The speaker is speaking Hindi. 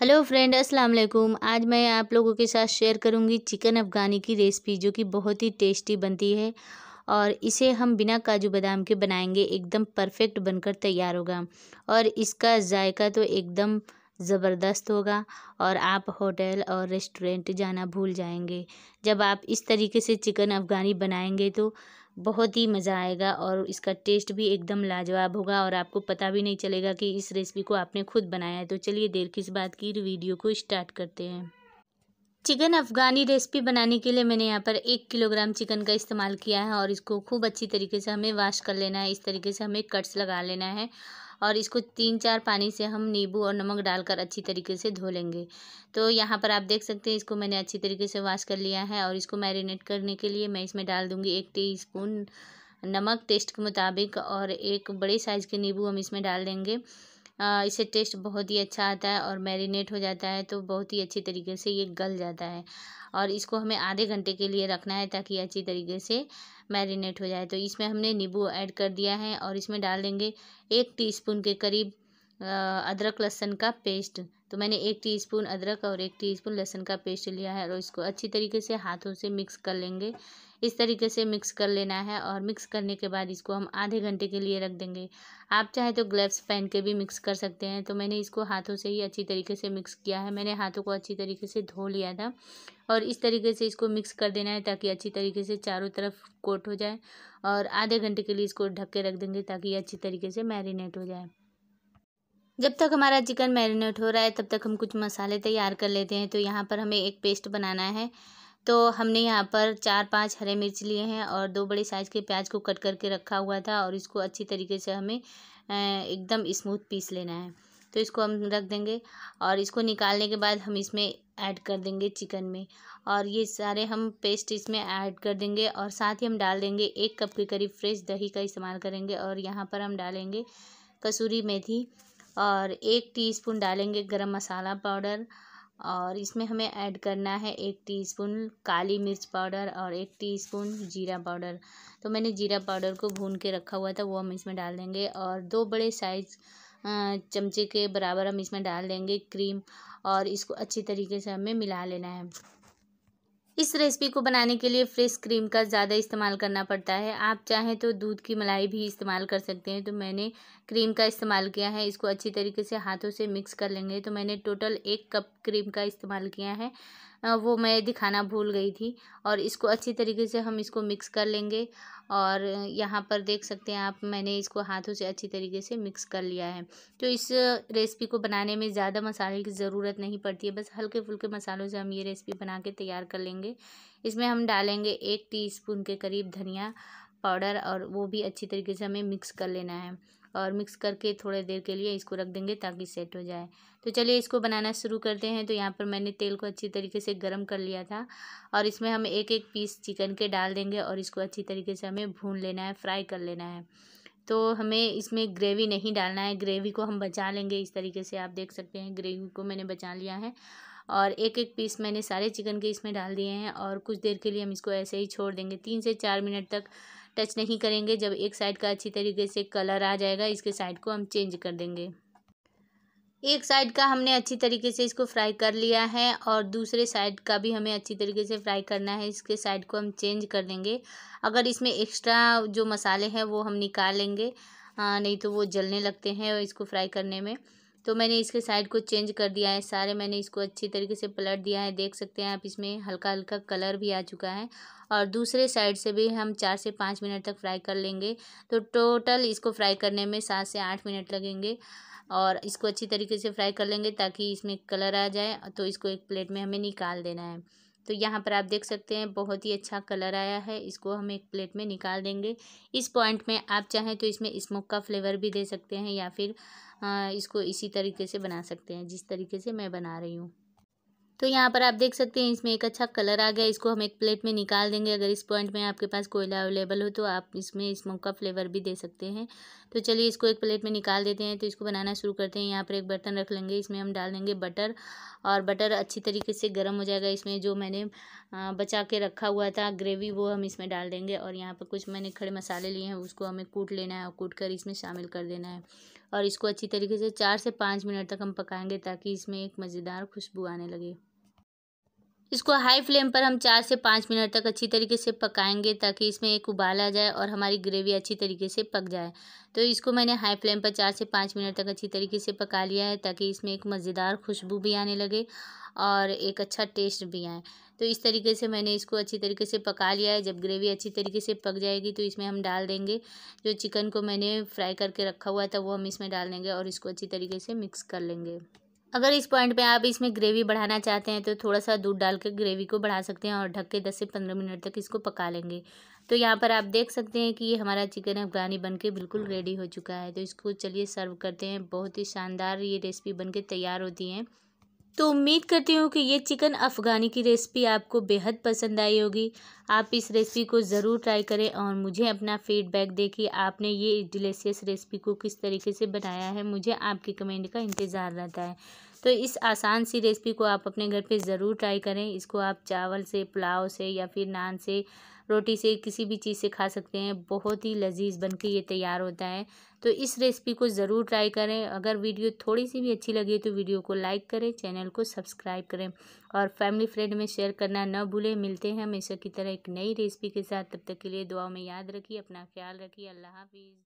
हेलो फ्रेंड अस्सलाम वालेकुम आज मैं आप लोगों के साथ शेयर करूंगी चिकन अफ़गानी की रेसिपी जो कि बहुत ही टेस्टी बनती है और इसे हम बिना काजू बादाम के बनाएंगे एकदम परफेक्ट बनकर तैयार होगा और इसका जायका तो एकदम ज़बरदस्त होगा और आप होटल और रेस्टोरेंट जाना भूल जाएंगे जब आप इस तरीके से चिकन अफ़गानी बनाएंगे तो बहुत ही मज़ा आएगा और इसका टेस्ट भी एकदम लाजवाब होगा और आपको पता भी नहीं चलेगा कि इस रेसिपी को आपने खुद बनाया है तो चलिए देर किस बात की वीडियो को स्टार्ट करते हैं चिकन अफ़गानी रेसिपी बनाने के लिए मैंने यहाँ पर एक किलोग्राम चिकन का इस्तेमाल किया है और इसको खूब अच्छी तरीके से हमें वाश कर लेना है इस तरीके से हमें कट्स लगा लेना है और इसको तीन चार पानी से हम नींबू और नमक डालकर अच्छी तरीके से धो लेंगे तो यहाँ पर आप देख सकते हैं इसको मैंने अच्छी तरीके से वॉश कर लिया है और इसको मैरिनेट करने के लिए मैं इसमें डाल दूँगी एक टी नमक टेस्ट के मुताबिक और एक बड़े साइज़ के नींबू हम इसमें डाल देंगे इससे टेस्ट बहुत ही अच्छा आता है और मैरिनेट हो जाता है तो बहुत ही अच्छी तरीके से ये गल जाता है और इसको हमें आधे घंटे के लिए रखना है ताकि अच्छी तरीके से मैरिनेट हो जाए तो इसमें हमने नींबू ऐड कर दिया है और इसमें डाल देंगे एक टीस्पून के करीब अदरक लहसन का पेस्ट तो मैंने एक टीस्पून अदरक और एक टीस्पून लहसन का पेस्ट लिया है और इसको अच्छी तरीके से हाथों से मिक्स कर लेंगे इस तरीके से मिक्स कर लेना है और मिक्स करने के बाद इसको हम आधे घंटे के लिए रख देंगे आप चाहे तो ग्लव्स पहन के भी मिक्स कर सकते हैं तो मैंने इसको हाथों से ही अच्छी तरीके से मिक्स किया है मैंने हाथों को अच्छी तरीके से धो लिया था और इस तरीके से इसको मिक्स कर देना है ताकि अच्छी तरीके से चारों तरफ कोट हो जाए और आधे घंटे के लिए इसको ढक के रख देंगे ताकि ये अच्छी तरीके से मैरिनेट हो जाए जब तक हमारा चिकन मैरिनेट हो रहा है तब तक हम कुछ मसाले तैयार कर लेते हैं तो यहाँ पर हमें एक पेस्ट बनाना है तो हमने यहाँ पर चार पांच हरे मिर्च लिए हैं और दो बड़े साइज़ के प्याज को कट करके रखा हुआ था और इसको अच्छी तरीके से हमें एकदम स्मूथ पीस लेना है तो इसको हम रख देंगे और इसको निकालने के बाद हम इसमें ऐड कर देंगे चिकन में और ये सारे हम पेस्ट इसमें ऐड कर देंगे और साथ ही हम डाल देंगे एक कप के करीब फ्रेश दही का इस्तेमाल करेंगे और यहाँ पर हम डालेंगे कसूरी मेथी और एक टीस्पून डालेंगे गरम मसाला पाउडर और इसमें हमें ऐड करना है एक टीस्पून काली मिर्च पाउडर और एक टीस्पून जीरा पाउडर तो मैंने जीरा पाउडर को भून के रखा हुआ था वो हम इसमें डाल देंगे और दो बड़े साइज़ चमचे के बराबर हम इसमें डाल देंगे क्रीम और इसको अच्छी तरीके से हमें मिला लेना है इस रेसिपी को बनाने के लिए फ्रेश क्रीम का ज़्यादा इस्तेमाल करना पड़ता है आप चाहें तो दूध की मलाई भी इस्तेमाल कर सकते हैं तो मैंने क्रीम का इस्तेमाल किया है इसको अच्छी तरीके से हाथों से मिक्स कर लेंगे तो मैंने टोटल एक कप क्रीम का इस्तेमाल किया है वो मैं दिखाना भूल गई थी और इसको अच्छी तरीके से हम इसको मिक्स कर लेंगे और यहाँ पर देख सकते हैं आप मैंने इसको हाथों से अच्छी तरीके से मिक्स कर लिया है तो इस रेसिपी को बनाने में ज़्यादा मसाले की ज़रूरत नहीं पड़ती है बस हल्के फुल्के मसालों से हम ये रेसिपी बना के तैयार कर लेंगे इसमें हम डालेंगे एक टी के करीब धनिया पाउडर और वो भी अच्छी तरीके से हमें मिक्स कर लेना है और मिक्स करके थोड़े देर के लिए इसको रख देंगे ताकि सेट हो जाए तो चलिए इसको बनाना शुरू करते हैं तो यहाँ पर मैंने तेल को अच्छी तरीके से गर्म कर लिया था और इसमें हम एक एक पीस चिकन के डाल देंगे और इसको अच्छी तरीके से हमें भून लेना है फ्राई कर लेना है तो हमें इसमें ग्रेवी नहीं डालना है ग्रेवी को हम बचा लेंगे इस तरीके से आप देख सकते हैं ग्रेवी को मैंने बचा लिया है और एक एक पीस मैंने सारे चिकन के इसमें डाल दिए हैं और कुछ देर के लिए हम इसको ऐसे ही छोड़ देंगे तीन से चार मिनट तक टच नहीं करेंगे जब एक साइड का अच्छी तरीके से कलर आ जाएगा इसके साइड को हम चेंज कर देंगे एक साइड का हमने अच्छी तरीके से इसको फ्राई कर लिया है और दूसरे साइड का भी हमें अच्छी तरीके से फ्राई करना है इसके साइड को हम चेंज कर देंगे अगर इसमें एक्स्ट्रा जो मसाले हैं वो हम निकाल लेंगे आ, नहीं तो वो जलने लगते हैं इसको फ्राई करने में तो मैंने इसके साइड को चेंज कर दिया है सारे मैंने इसको अच्छी तरीके से पलट दिया है देख सकते हैं आप इसमें हल्का हल्का कलर भी आ चुका है और दूसरे साइड से भी हम चार से पाँच मिनट तक फ्राई कर लेंगे तो टोटल इसको फ्राई करने में सात से आठ मिनट लगेंगे और इसको अच्छी तरीके से फ्राई कर लेंगे ताकि इसमें कलर आ जाए तो इसको एक प्लेट में हमें निकाल देना है तो यहाँ पर आप देख सकते हैं बहुत ही अच्छा कलर आया है इसको हम एक प्लेट में निकाल देंगे इस पॉइंट में आप चाहें तो इसमें स्मोक का फ्लेवर भी दे सकते हैं या फिर इसको इसी तरीके से बना सकते हैं जिस तरीके से मैं बना रही हूँ तो यहाँ पर आप देख सकते हैं इसमें एक अच्छा कलर आ गया इसको हम एक प्लेट में निकाल देंगे अगर इस पॉइंट में आपके पास कोयला अवेलेबल हो तो आप इसमें स्मोक का फ्लेवर भी दे सकते हैं तो चलिए इसको एक प्लेट में निकाल देते हैं तो इसको बनाना शुरू करते हैं यहाँ पर एक बर्तन रख लेंगे इसमें हम डाल देंगे बटर और बटर अच्छी तरीके से गर्म हो जाएगा इसमें जो मैंने बचा के रखा हुआ था ग्रेवी वो हम इसमें डाल देंगे और यहाँ पर कुछ मैंने खड़े मसाले लिए हैं उसको हमें कूट लेना है और कूट कर इसमें शामिल कर देना है और इसको अच्छी तरीके से चार से पाँच मिनट तक हम पकाएंगे ताकि इसमें एक मज़ेदार खुशबू आने लगे इसको हाई फ्लेम पर हम चार से पाँच मिनट तक अच्छी तरीके से पकाएंगे ताकि इसमें एक उबाल आ जाए और हमारी ग्रेवी अच्छी तरीके से पक जाए तो इसको मैंने हाई फ्लेम पर चार से पाँच मिनट तक अच्छी तरीके से पका लिया है ताकि इसमें एक मज़ेदार खुशबू भी आने लगे और एक अच्छा टेस्ट भी आए तो इस तरीके से मैंने इसको अच्छी तरीके से पका लिया है जब ग्रेवी अच्छी तरीके से पक जाएगी तो इसमें हम डाल देंगे जो चिकन को मैंने फ्राई करके रखा हुआ था वो हम इसमें डाल देंगे और इसको अच्छी तरीके से मिक्स कर लेंगे अगर इस पॉइंट पे आप इसमें ग्रेवी बढ़ाना चाहते हैं तो थोड़ा सा दूध डाल के ग्रेवी को बढ़ा सकते हैं और ढक के दस से पंद्रह मिनट तक इसको पका लेंगे तो यहाँ पर आप देख सकते हैं कि ये हमारा चिकन अफगानी बन के बिल्कुल रेडी हो चुका है तो इसको चलिए सर्व करते हैं बहुत ही शानदार ये रेसिपी बन के तैयार होती है तो उम्मीद करती हूँ कि ये चिकन अफ़गानी की रेसिपी आपको बेहद पसंद आई होगी आप इस रेसिपी को ज़रूर ट्राई करें और मुझे अपना फीडबैक दें कि आपने ये डिलीशियस रेसिपी को किस तरीके से बनाया है मुझे आपके कमेंट का इंतज़ार रहता है तो इस आसान सी रेसिपी को आप अपने घर पे ज़रूर ट्राई करें इसको आप चावल से पुलाव से या फिर नान से रोटी से किसी भी चीज़ से खा सकते हैं बहुत ही लजीज बन के ये तैयार होता है तो इस रेसिपी को ज़रूर ट्राई करें अगर वीडियो थोड़ी सी भी अच्छी लगी तो वीडियो को लाइक करें चैनल को सब्सक्राइब करें और फैमिली फ्रेंड में शेयर करना न भूलें मिलते हैं हमेशा की तरह एक नई रेसिपी के साथ तब तक के लिए दुआ में याद रखिए अपना ख्याल रखिए अल्लाह हाफिज़